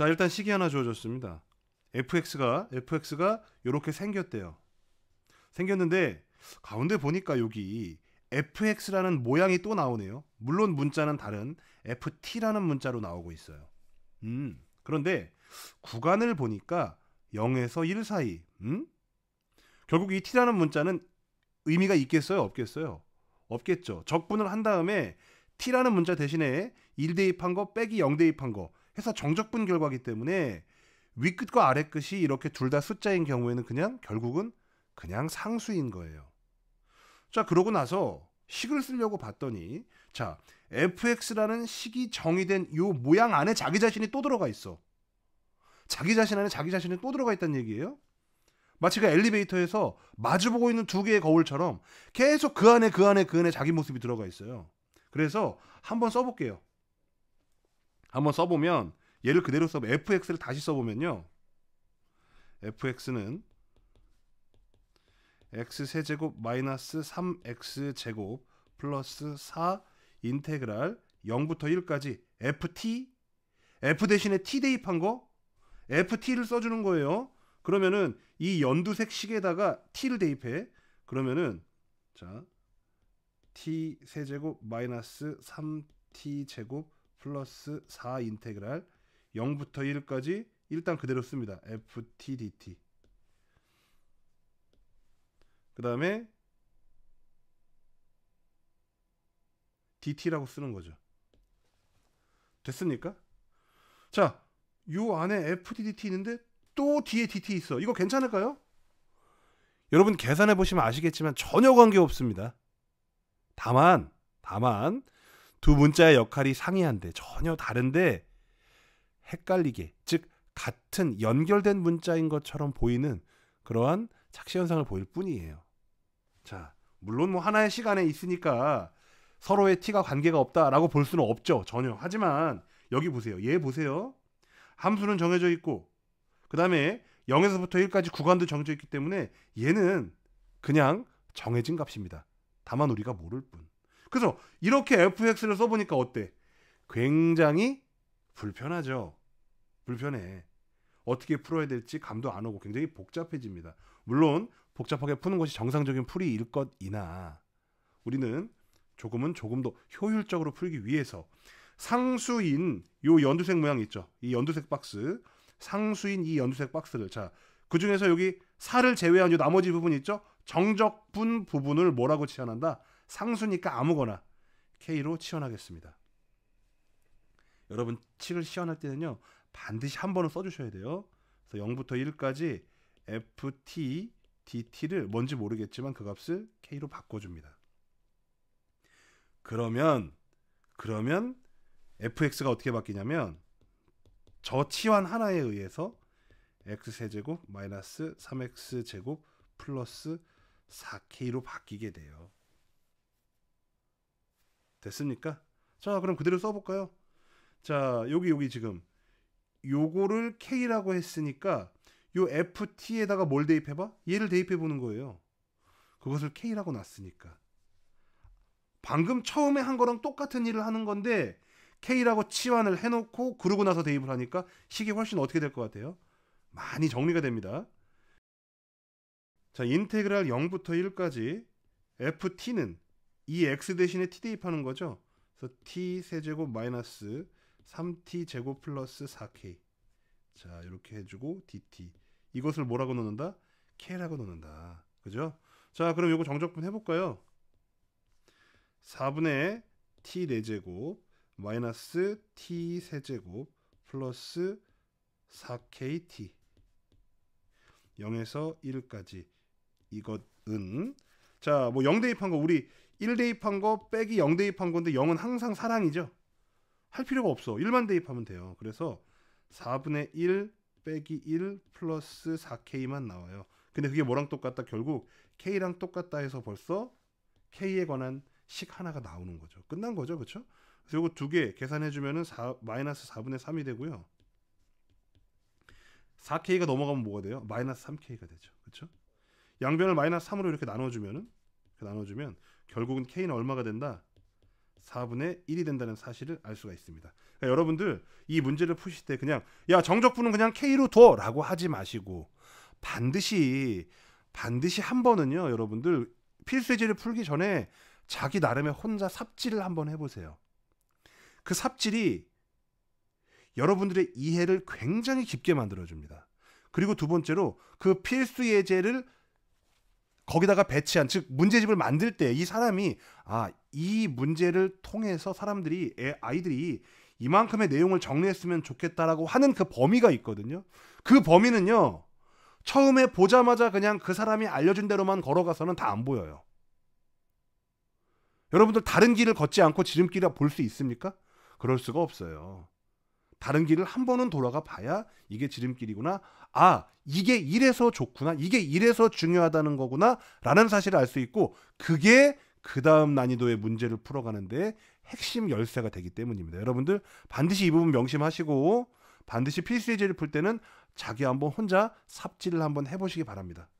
자, 일단 시기 하나 주어졌습니다. fx가 fx가 이렇게 생겼대요. 생겼는데 가운데 보니까 여기 fx라는 모양이 또 나오네요. 물론 문자는 다른 ft라는 문자로 나오고 있어요. 음. 그런데 구간을 보니까 0에서 1 사이. 음? 결국 이 t라는 문자는 의미가 있겠어요, 없겠어요? 없겠죠. 적분을 한 다음에 t라는 문자 대신에 1 대입한 거 빼기 0 대입한 거 회사 정적분 결과기 때문에 윗끝과 아래끝이 이렇게 둘 다 숫자인 경우에는 그냥 결국은 그냥 상수인 거예요. 자, 그러고 나서 식을 쓰려고 봤더니 자, fx라는 식이 정의된 요 모양 안에 자기 자신이 또 들어가 있어. 자기 자신 안에 자기 자신이 또 들어가 있다는 얘기예요. 마치 그 엘리베이터에서 마주보고 있는 두 개의 거울처럼 계속 그 안에 그 안에 그 안에 자기 모습이 들어가 있어요. 그래서 한번 써볼게요. 한번 써보면 얘를 그대로 써면 fx를 다시 써보면요. fx는 x 세제곱 마이너스 3x 제곱 플러스 4 인테그랄 0부터 1까지 ft f 대신에 t 대입한 거 ft를 써주는 거예요. 그러면은 이 연두색 식에다가 t를 대입해. 그러면은 자 t 세제곱 마이너스 3t 제곱 플러스 4 인테그랄 0부터 1까지 일단 그대로 씁니다. ft dt 그 다음에 dt라고 쓰는 거죠. 됐습니까? 자, 요 안에 ft dt 있는데 또 뒤에 dt 있어. 이거 괜찮을까요? 여러분 계산해 보시면 아시겠지만 전혀 관계 없습니다. 다만, 다만 두 문자의 역할이 상이한데 전혀 다른데 헷갈리게 즉 같은 연결된 문자인 것처럼 보이는 그러한 착시 현상을 보일 뿐이에요. 자, 물론 뭐 하나의 시간에 있으니까 서로의 티가 관계가 없다라고 볼 수는 없죠. 전혀. 하지만 여기 보세요. 얘 보세요. 함수는 정해져 있고 그다음에 0에서부터 1까지 구간도 정해져 있기 때문에 얘는 그냥 정해진 값입니다. 다만 우리가 모를 뿐. 그래서 이렇게 fx를 써보니까 어때? 굉장히 불편하죠. 불편해. 어떻게 풀어야 될지 감도 안 오고 굉장히 복잡해집니다. 물론 복잡하게 푸는 것이 정상적인 풀이일 것이나 우리는 조금은 조금 더 효율적으로 풀기 위해서 상수인 요 연두색 모양 있죠. 이 연두색 박스 상수인 이 연두색 박스를 자 그중에서 여기 살을 제외한 요 나머지 부분 있죠. 정적분 부분을 뭐라고 치환한다? 상수니까 아무거나 K로 치환하겠습니다. 여러분 칙을 시연할 때는요. 반드시 한 번은 써주셔야 돼요. 그래서 0부터 1까지 ft, dt를 뭔지 모르겠지만 그 값을 k로 바꿔줍니다. 그러면 그러면 fx가 어떻게 바뀌냐면 저 치환 하나에 의해서 x 세제곱 마이너스 3x 제곱 플러스 4k로 바뀌게 돼요. 됐습니까? 자, 그럼 그대로 써볼까요? 자, 여기, 여기 지금. 요거를 K라고 했으니까 요 FT에다가 뭘 대입해봐? 얘를 대입해보는 거예요. 그것을 K라고 놨으니까. 방금 처음에 한 거랑 똑같은 일을 하는 건데 K라고 치환을 해놓고 그러고 나서 대입을 하니까 식이 훨씬 어떻게 될 것 같아요? 많이 정리가 됩니다. 자, 인테그랄 0부터 1까지 ft는 이 x 대신에 t 대입하는 거죠. 그래서 t 세제곱 마이너스 3t 제곱 플러스 4k. 자, 이렇게 해주고 dt. 이것을 뭐라고 넣는다? k라고 넣는다. 그죠? 자, 그럼 이거 정적분 해볼까요? 4분의 t 4제곱 마이너스 t 세제곱 플러스 4kt 0에서 1까지 이것은 자, 뭐 0대 입한 거, 우리 1대 입한거 빼기 0대 입한 건데 0은 항상 사랑이죠. 할 필요가 없어. 1만 대입하면 돼요. 그래서 4분의 1 빼기 1 플러스 4K만 나와요. 근데 그게 뭐랑 똑같다? 결국 K랑 똑같다 해서 벌써 K에 관한 식 하나가 나오는 거죠. 끝난 거죠. 그렇죠? 그리고두 개 계산해주면은 4, 마이너스 4분의 3이 되고요. 4K가 넘어가면 뭐가 돼요? 마이너스 3K가 되죠. 그렇죠? 양변을 마이너스 3으로 이렇게 나눠주면은 이렇게 나눠주면 결국은 k는 얼마가 된다? 4분의 1이 된다는 사실을 알 수가 있습니다. 그러니까 여러분들 이 문제를 푸실 때 그냥 야 정적분은 그냥 k로 둬라고 하지 마시고 반드시 반드시 한 번은요 여러분들 필수제를 풀기 전에 자기 나름의 혼자 삽질을 한번 해보세요. 그 삽질이 여러분들의 이해를 굉장히 깊게 만들어줍니다. 그리고 두 번째로 그 필수 예제를 거기다가 배치한 즉 문제집을 만들 때 이 사람이 아이 문제를 통해서 사람들이 애, 아이들이 이만큼의 내용을 정리했으면 좋겠다라고 하는 그 범위가 있거든요. 그 범위는요. 처음에 보자마자 그냥 그 사람이 알려준 대로만 걸어가서는 다 안 보여요. 여러분들 다른 길을 걷지 않고 지름길이라 볼 수 있습니까? 그럴 수가 없어요. 다른 길을 한 번은 돌아가 봐야 이게 지름길이구나. 아, 이게 이래서 좋구나. 이게 이래서 중요하다는 거구나. 라는 사실을 알 수 있고, 그게 그 다음 난이도의 문제를 풀어가는데 핵심 열쇠가 되기 때문입니다. 여러분들 반드시 이 부분 명심하시고, 반드시 필수 예제를 풀 때는 자기 한 번 혼자 삽질을 한번 해보시기 바랍니다.